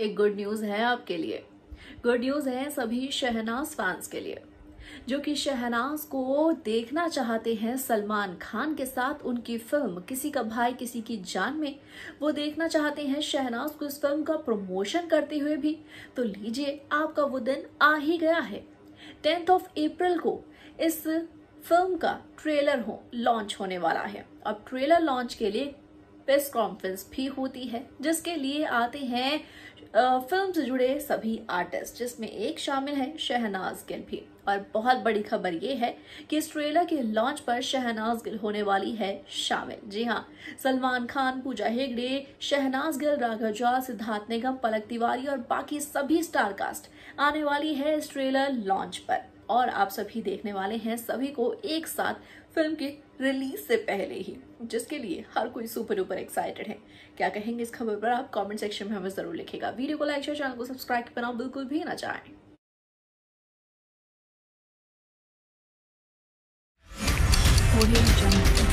एक good news है आपके लिए गुड न्यूज है सभी शहनाज फैंस के लिए जो कि शहनाज को देखना चाहते हैं सलमान खान के साथ उनकी फिल्म किसी का भाई किसी की जान में वो देखना चाहते हैं शहनाज को इस फिल्म का प्रमोशन करते हुए भी तो लीजिए आपका वो दिन आ ही गया है टेंथ ऑफ अप्रैल को इस फिल्म का ट्रेलर हो लॉन्च होने वाला है अब ट्रेलर लॉन्च के लिए प्रेस कॉन्फ्रेंस भी होती है जिसके लिए आते हैं फिल्म से जुड़े सभी आर्टिस्ट जिसमें एक शामिल है शहनाज गिल भी और बहुत बड़ी खबर ये है कि इस ट्रेलर के लॉन्च पर शहनाज गिल होने वाली है शामिल जी हाँ सलमान खान पूजा हेगड़े शहनाज गिल राघव जॉल सिद्धार्थ निगम पलक तिवारी और बाकी सभी स्टार कास्ट आने वाली है इस ट्रेलर लॉन्च पर और आप सभी देखने वाले हैं सभी को एक साथ फिल्म के रिलीज से पहले ही जिसके लिए हर कोई सुपर डुपर एक्साइटेड है क्या कहेंगे इस खबर पर आप कमेंट सेक्शन में हमें जरूर लिखेगा वीडियो को लाइक शेयर चैनल को सब्सक्राइब करना बिल्कुल भी ना चाहें audio jungle